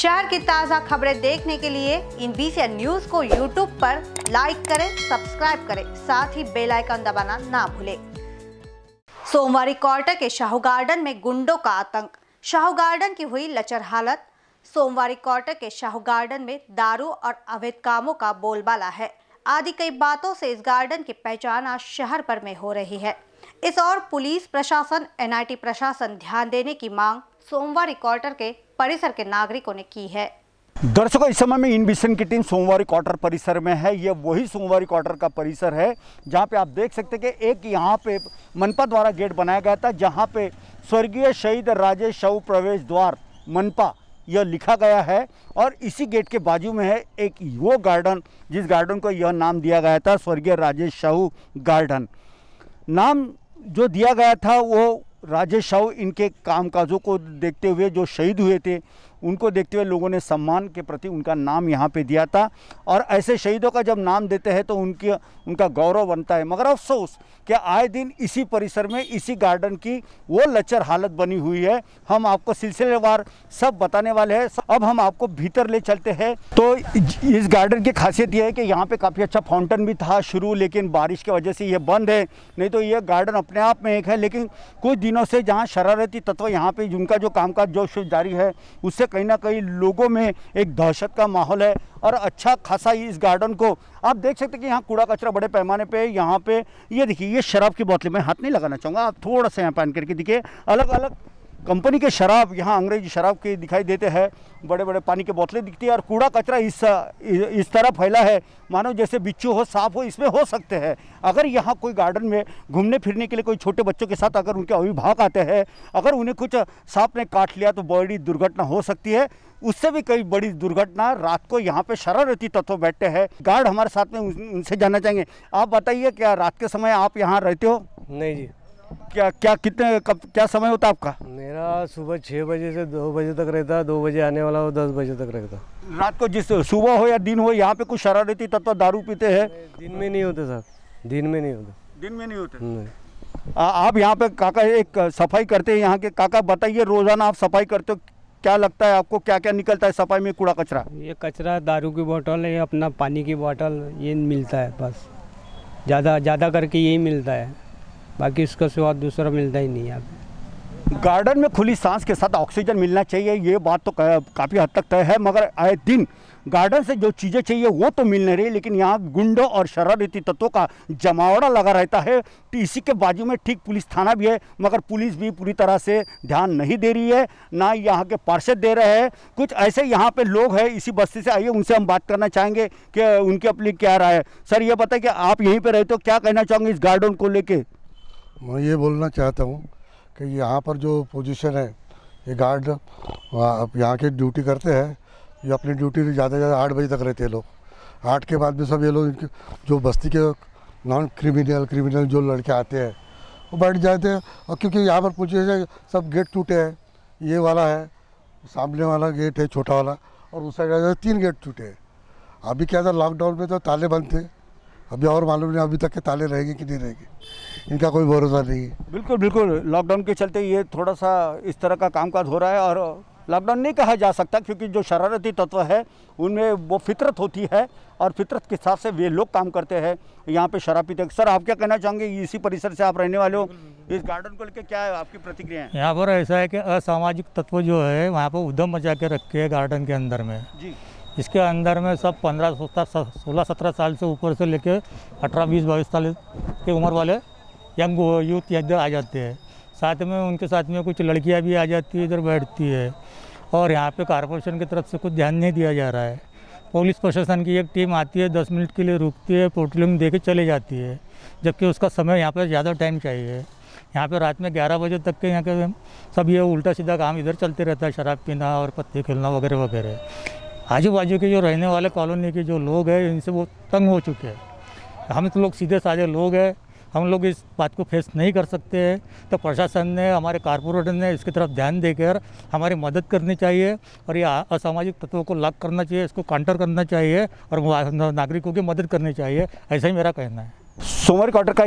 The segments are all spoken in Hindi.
शहर की ताज़ा खबरें देखने के लिए इन बीसी न्यूज को यूट्यूब पर लाइक करें सब्सक्राइब करें साथ ही बेल आइकन दबाना ना भूलें सोमवार क्वार्टर के शाहू गार्डन में गुंडों का आतंक शाहू गार्डन की हुई लचर हालत सोमवार क्वार्टर के शाहू गार्डन में दारू और अवैध कामों का बोलबाला है आदि कई बातों से इस गार्डन की पहचान आज शहर पर में हो रही है इस और पुलिस प्रशासन एनआईटी प्रशासन ध्यान देने की मांग सोमवार क्वार्टर के परिसर के नागरिकों ने की है दर्शकों इस समय में इन विशन की टीम सोमवारी क्वार्टर परिसर में है यह वही सोमवारी क्वार्टर का परिसर है जहां पे आप देख सकते हैं कि एक यहां पे मनपा द्वारा गेट बनाया गया था जहां पे स्वर्गीय शहीद राजेश शव प्रवेश द्वार मनपा यह लिखा गया है और इसी गेट के बाजू में है एक वो गार्डन जिस गार्डन को यह नाम दिया गया था स्वर्गीय राजेश शाहू गार्डन नाम जो दिया गया था वो राजेश साहू इनके कामकाजों को देखते हुए जो शहीद हुए थे उनको देखते हुए लोगों ने सम्मान के प्रति उनका नाम यहाँ पे दिया था और ऐसे शहीदों का जब नाम देते हैं तो उनके उनका गौरव बनता है मगर अफसोस कि आए दिन इसी परिसर में इसी गार्डन की वो लचर हालत बनी हुई है हम आपको सिलसिलेवार सब बताने वाले हैं अब हम आपको भीतर ले चलते हैं तो इस गार्डन की खासियत यह है कि यहाँ पर काफ़ी अच्छा फाउंटेन भी था शुरू लेकिन बारिश की वजह से ये बंद है नहीं तो ये गार्डन अपने आप में एक है लेकिन कुछ दिनों से जहाँ शरारती तत्व यहाँ पर उनका जो कामकाज जोश जारी है उससे कहीं ना कहीं लोगों में एक दहशत का माहौल है और अच्छा खासा ही इस गार्डन को आप देख सकते हैं कि यहाँ कूड़ा कचरा बड़े पैमाने पे यहाँ पे ये देखिए ये शराब की बोतलें में हाथ नहीं लगाना चाहूँगा आप थोड़ा सा यहाँ पहन करके देखिए अलग अलग कंपनी के शराब यहाँ अंग्रेजी शराब के दिखाई देते हैं बड़े बड़े पानी के बोतलें दिखती है और कूड़ा कचरा इस इस तरह फैला है मानो जैसे बिच्छू हो साफ हो इसमें हो सकते हैं अगर यहाँ कोई गार्डन में घूमने फिरने के लिए कोई छोटे बच्चों के साथ अगर उनके अभिभावक आते हैं अगर उन्हें कुछ सांप ने काट लिया तो बड़ी दुर्घटना हो सकती है उससे भी कई बड़ी दुर्घटना रात को यहाँ पे शरारती तत्व बैठते हैं गार्ड हमारे साथ में उनसे जाना चाहेंगे आप बताइए क्या रात के समय आप यहाँ रहते हो नहीं जी क्या क्या कितने कब क्या समय होता है आपका यहाँ सुबह छः बजे से दो बजे तक रहता है दो बजे आने वाला हो दस बजे तक रहता रात को जिस सुबह हो या दिन हो यहाँ पे कुछ शरारती तत्व दारू पीते हैं दिन में नहीं होते साहब दिन में नहीं होते दिन में नहीं होते नहीं आ, आप यहाँ पे काका एक सफाई करते हैं यहाँ के काका बताइए रोजाना आप सफाई करते हो क्या लगता है आपको क्या क्या निकलता है सफाई में कूड़ा कचरा ये कचरा दारू की बॉटल है अपना पानी की बॉटल ये मिलता है बस ज़्यादा ज़्यादा करके यही मिलता है बाकी इसका स्वाद दूसरा मिलता ही नहीं यहाँ गार्डन में खुली सांस के साथ ऑक्सीजन मिलना चाहिए ये बात तो काफ़ी हद तक तय है मगर आए दिन गार्डन से जो चीज़ें चाहिए वो तो मिल नहीं रही लेकिन यहाँ गुंडों और शरारती तत्वों का जमावड़ा लगा रहता है तो इसी के बाजू में ठीक पुलिस थाना भी है मगर पुलिस भी पूरी तरह से ध्यान नहीं दे रही है ना यहाँ के पार्षद दे रहे हैं कुछ ऐसे यहाँ पे लोग हैं इसी बस्ती से आइए उनसे हम बात करना चाहेंगे कि उनके अपनी क्या राय है सर ये बताए कि आप यहीं पर रहते हो क्या कहना चाहोगे इस गार्डन को लेकर मैं ये बोलना चाहता हूँ कि यहाँ पर जो पोजीशन है ये गार्ड यहाँ के ड्यूटी करते हैं ये अपनी ड्यूटी ज़्यादा से ज़्यादा आठ बजे तक रहते हैं लोग आठ के बाद भी सब ये लोग जो बस्ती के नॉन क्रिमिनल क्रिमिनल जो लड़के आते हैं वो बैठ जाते हैं और क्योंकि यहाँ पर पोजिशन सब गेट टूटे हैं ये वाला है सामने वाला गेट है छोटा वाला और उस साइड तीन गेट टूटे हैं अभी क्या था लॉकडाउन में तो ताले बंद थे अभी और मालूम नहीं अभी तक के ताले रहेंगे कि नहीं रहेंगे इनका कोई भरोसा नहीं है बिल्कुल बिल्कुल लॉकडाउन के चलते ये थोड़ा सा इस तरह का कामकाज हो रहा है और लॉकडाउन नहीं कहा जा सकता क्योंकि जो शरारती तत्व है उनमें वो फितरत होती है और फितरत के हिसाब से वे लोग काम करते हैं यहाँ पे शराब पीते सर आप क्या कहना चाहेंगे इसी परिसर से आप रहने वाले हो इस गार्डन को लेकर क्या है आपकी प्रतिक्रिया है यहाँ पर ऐसा है कि असामाजिक तत्व जो है वहाँ पर उधम मचा के रखे है गार्डन के अंदर में जी इसके अंदर में सब पंद्रह सत्रह सोलह सत्रह साल से ऊपर से लेके अठारह बीस बाईस साल के उम्र वाले यंग यूथ इधर आ जाते हैं साथ में उनके साथ में कुछ लड़कियाँ भी आ जाती है इधर बैठती है और यहाँ पे कॉरपोरेशन की तरफ से कुछ ध्यान नहीं दिया जा रहा है पुलिस प्रशासन की एक टीम आती है दस मिनट के लिए रुकती है पोटलिंग दे के चले जाती है जबकि उसका समय यहाँ पर ज़्यादा टाइम चाहिए यहाँ पे रात में ग्यारह बजे तक के यहाँ के सब ये उल्टा सीधा काम इधर चलते रहता है शराब पीना और पत्ते खेलना वगैरह वगैरह आजू बाजू के जो रहने वाले कॉलोनी के जो लोग हैं इनसे वो तंग हो चुके हैं हम तो लोग सीधे साधे लोग हैं हम लोग इस बात को फेस नहीं कर सकते हैं तो प्रशासन ने हमारे कारपोरेटर ने इसकी तरफ ध्यान देकर हमारी मदद करनी चाहिए और ये असामाजिक तत्वों को लॉक करना चाहिए इसको काउंटर करना चाहिए और नागरिकों की मदद करनी चाहिए ऐसा ही मेरा कहना है सोमर क्वार्टर का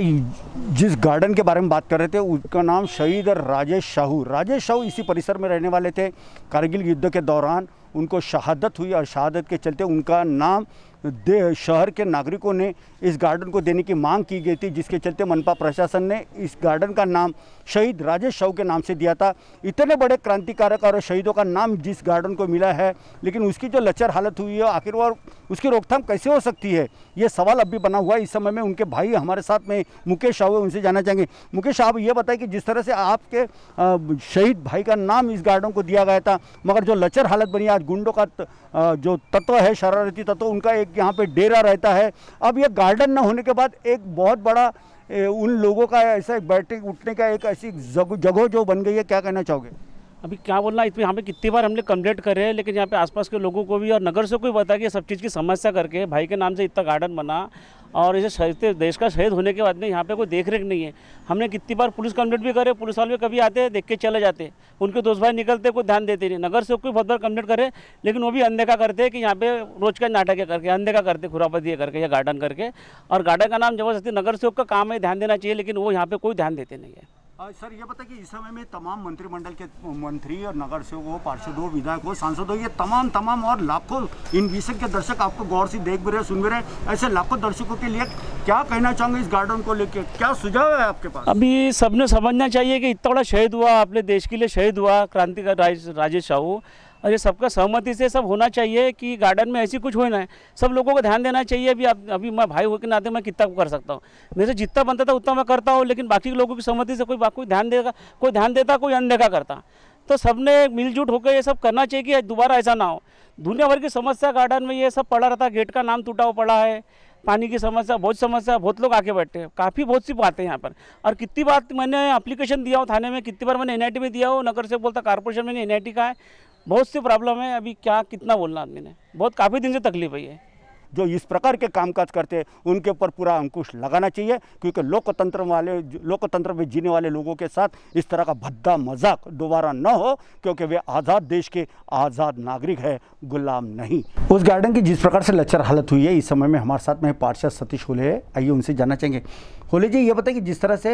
जिस गार्डन के बारे में बात कर रहे थे उसका नाम शहीद राजेश शाहू राजेश शाहू इसी परिसर में रहने वाले थे कारगिल युद्ध के दौरान उनको शहादत हुई और शहादत के चलते उनका नाम शहर के नागरिकों ने इस गार्डन को देने की मांग की गई थी जिसके चलते मनपा प्रशासन ने इस गार्डन का नाम शहीद राजेश शव के नाम से दिया था इतने बड़े क्रांतिकारक और शहीदों का नाम जिस गार्डन को मिला है लेकिन उसकी जो लचर हालत हुई है आखिर वो उसकी रोकथाम कैसे हो सकती है ये सवाल अब भी बना हुआ है इस समय में उनके भाई हमारे साथ में मुकेश शाह उनसे जाना चाहेंगे मुकेश शाह ये बताए कि जिस तरह से आपके शहीद भाई का नाम इस गार्डन को दिया गया था मगर जो लचर हालत बनी आज गुंडों का जो तत्व है शरारती तत्व उनका एक यहाँ पे डेरा रहता है अब ये गार्डन न होने के बाद एक बहुत बड़ा ए, उन लोगों का ऐसा बैठने उठने का एक ऐसी जगह जो बन गई है क्या कहना चाहोगे अभी क्या बोलना इतनी यहाँ पे कितनी बार हमने कम्प्लेट करे हैं लेकिन यहाँ पे आसपास के लोगों को भी और नगर से कोई बता कि सब चीज़ की समस्या करके भाई के नाम से इतना गार्डन बना और इसे शहीद देश का शहीद होने के बाद में यहाँ पे कोई देख रेख नहीं है हमने कितनी बार पुलिस कंप्लेंट भी करे पुलिस वाले कभी आते हैं देख के चले जाते उनके दोस्त भाई निकलते कोई ध्यान देते नहीं नगर से कोई बहुत बार कंप्लेंट करे लेकिन वो भी अनदेखा करते हैं कि यहाँ पे रोज का नाटक करके अनदेखा करते दिए करके या गार्डन करके और गार्डन का नाम जबरदस्ती नगर सेवक का काम है ध्यान देना चाहिए लेकिन वो यहाँ पर कोई ध्यान देते नहीं है सर ये पता कि इस समय में तमाम मंत्रिमंडल के मंत्री और नगर सेवक सेवकों पार्षदों विधायकों सांसदों ये तमाम तमाम और लाखों इन विषय के दर्शक आपको गौर से देख भी रहे सुन भी रहे ऐसे लाखों दर्शकों के लिए क्या कहना चाहूँगे इस गार्डन को लेकर क्या सुझाव है आपके पास अभी सबने समझना चाहिए कि इतना बड़ा शहीद हुआ अपने देश के लिए शहीद हुआ क्रांति का राजेश शाहू और ये सबका सहमति से सब होना चाहिए कि गार्डन में ऐसी कुछ होना है सब लोगों को ध्यान देना चाहिए अभी आप अभी मैं भाई होकर नाते मैं कितना कर सकता हूँ मेरे से तो जितना बनता था उतना मैं करता हूँ लेकिन बाकी लोगों की सहमति से कोई कोई ध्यान देगा कोई ध्यान देता कोई अनदेखा करता तो सबने मिलजुट होकर ये सब करना चाहिए कि दोबारा ऐसा ना हो दुनिया भर की समस्या गार्डन में ये सब पड़ा रहता गेट का नाम टूटा हुआ पड़ा है पानी की समस्या बहुत समस्या बहुत लोग आके बैठे हैं काफ़ी बहुत सी बातें यहाँ पर और कितनी बार मैंने एप्लीकेशन दिया हो थाने में कितनी बार मैंने एन में दिया हो नगर से बोलता कॉर्पोरेशन में एन का है बहुत सी प्रॉब्लम है अभी क्या कितना बोलना आदमी ने बहुत काफ़ी दिन से तकलीफ है जो इस प्रकार के कामकाज करते हैं उनके ऊपर पूरा अंकुश लगाना चाहिए क्योंकि लोकतंत्र वाले लोकतंत्र में जीने वाले लोगों के साथ इस तरह का भद्दा मजाक दोबारा न हो क्योंकि वे आज़ाद देश के आज़ाद नागरिक है गुलाम नहीं उस गार्डन की जिस प्रकार से लचर हालत हुई है इस समय में हमारे साथ में पार्षद सतीश होले आइए उनसे जानना चाहेंगे होली जी ये बताएं कि जिस तरह से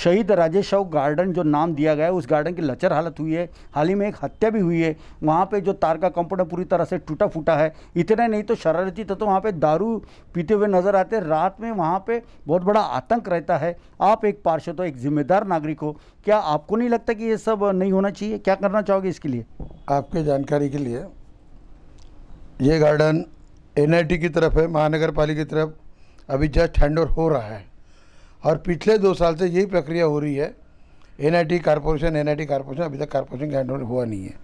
शहीद राजेश शाह गार्डन जो नाम दिया गया है उस गार्डन की लचर हालत हुई है हाल ही में एक हत्या भी हुई है वहाँ पे जो तार का कंपाउंड पूरी तरह से टूटा फूटा है इतना नहीं तो शरारती तत्व तो वहाँ पे दारू पीते हुए नजर आते हैं रात में वहाँ पे बहुत बड़ा आतंक रहता है आप एक पार्षद हो एक जिम्मेदार नागरिक हो क्या आपको नहीं लगता कि ये सब नहीं होना चाहिए क्या करना चाहोगे इसके लिए आपके जानकारी के लिए ये गार्डन एनआईटी की तरफ है महानगर पालिका की तरफ अभी जस्ट हैंड हो रहा है और पिछले दो साल से यही प्रक्रिया हो रही है N I T corporation N I T corporation अभी तक कॉरपोरेशन का एंड्रोल हुआ नहीं है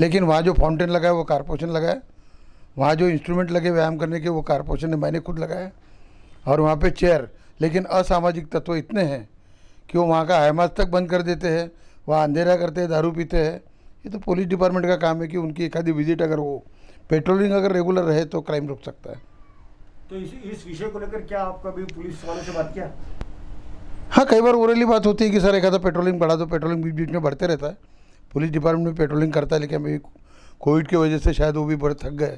लेकिन वहाँ जो फाउंटेन लगा है वो कॉरपोरेशन लगा है वहाँ जो इंस्ट्रूमेंट लगे व्यायाम करने के वो कॉरपोरेशन ने मैंने खुद लगाया और वहाँ पे चेयर लेकिन असामाजिक तत्व इतने हैं कि वो वहाँ का हैमाज तक बंद कर देते हैं वहाँ अंधेरा करते हैं दारू पीते हैं ये तो पुलिस डिपार्टमेंट का काम है कि उनकी एक आधी विजिट अगर वो पेट्रोलिंग अगर रेगुलर रहे तो क्राइम रुक सकता है तो इस इस विषय को लेकर क्या आपका भी पुलिस वालों से बात किया हाँ कई बार ओरली बात होती है कि सर एक आधा पेट्रोलिंग बढ़ा दो पेट्रोलिंग बीच बीच में बढ़ते रहता है पुलिस डिपार्टमेंट में पेट्रोलिंग करता है लेकिन अभी कोविड की वजह से शायद वो भी बड़े थक गए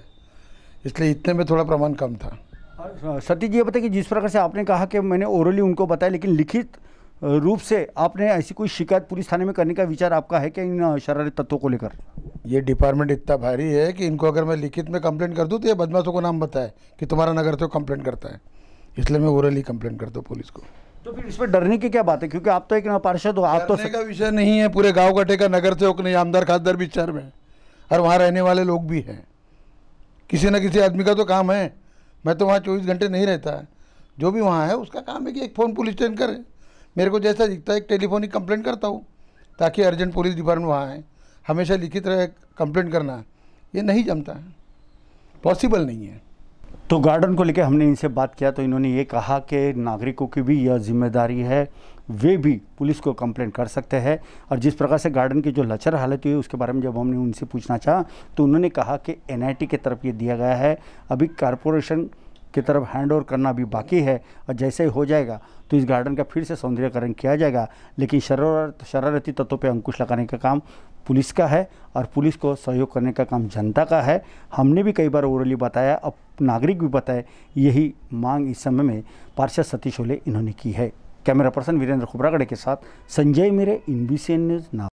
इसलिए इतने में थोड़ा प्रमाण कम था हाँ, सती जी ये बताइए कि जिस प्रकार से आपने कहा कि मैंने ओरली उनको बताया लेकिन लिखित रूप से आपने ऐसी कोई शिकायत पुलिस थाने में करने का विचार आपका है क्या इन शरारत तत्वों को लेकर ये डिपार्टमेंट इतना भारी है कि इनको अगर मैं लिखित में कंप्लेंट कर दूँ तो ये बदमाशों को नाम बताए कि तुम्हारा नगर तो कंप्लेंट करता है इसलिए मैं ओरली कंप्लेंट करता हूँ पुलिस को तो फिर इसमें डरने की क्या बात है क्योंकि आप तो एक पार्षद हो आप तो का विषय नहीं है पूरे गाँव कटे का नगर सेवक नहीं आमदार खासदार भी चर में और वहाँ रहने वाले लोग भी हैं किसी न किसी आदमी का तो काम है मैं तो वहाँ चौबीस घंटे नहीं रहता है जो भी वहाँ है उसका काम है कि एक फ़ोन पुलिस स्टेशन करे मेरे को जैसा दिखता है एक टेलीफोनिक कंप्लेंट करता हूँ ताकि अर्जेंट पुलिस डिपार्टमेंट वहाँ आए हमेशा लिखित रहे कंप्लेंट करना ये नहीं जमता है पॉसिबल नहीं है तो गार्डन को लेकर हमने इनसे बात किया तो इन्होंने ये कहा कि नागरिकों की भी यह जिम्मेदारी है वे भी पुलिस को कंप्लेन कर सकते हैं और जिस प्रकार से गार्डन की जो लचर हालत हुई उसके बारे में जब हमने उनसे पूछना चाहा तो उन्होंने कहा कि टी के तरफ ये दिया गया है अभी कारपोरेशन की तरफ हैंड ओवर करना भी बाकी है और जैसे ही हो जाएगा तो इस गार्डन का फिर से सौंदर्यकरण किया जाएगा लेकिन शरारत शरारती तत्वों पर अंकुश लगाने का काम पुलिस का है और पुलिस को सहयोग करने का काम जनता का है हमने भी कई बार ओरली बताया अब नागरिक भी बताए यही मांग इस समय में पार्षद सतीश ओले इन्होंने की है कैमरा पर्सन वीरेंद्र खुबरागड़े के साथ संजय मेरे इन न्यूज़ नाम